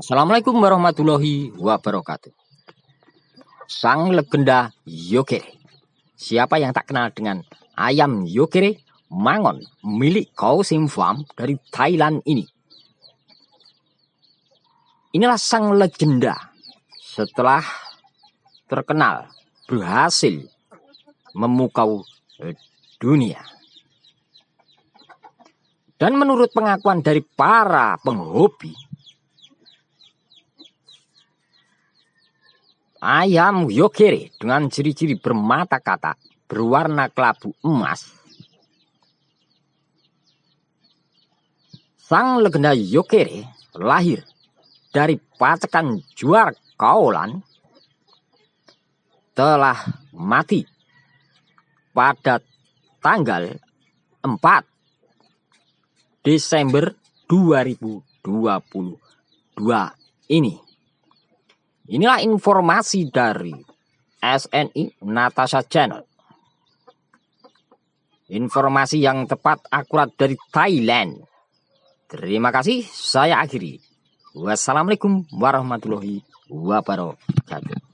Assalamualaikum warahmatullahi wabarakatuh. Sang legenda Yogyakarta. Siapa yang tak kenal dengan ayam Yogyakarta Mangon milik Sim Farm dari Thailand ini. Inilah sang legenda setelah terkenal berhasil memukau dunia. Dan menurut pengakuan dari para penghobi, Ayam Yokere dengan ciri-ciri bermata kata, berwarna kelabu emas. Sang legenda Yokere lahir dari pacekan juar kaulan telah mati pada tanggal 4 Desember 2022 ini. Inilah informasi dari SNI Natasha Channel. Informasi yang tepat akurat dari Thailand. Terima kasih, saya akhiri. Wassalamualaikum warahmatullahi wabarakatuh.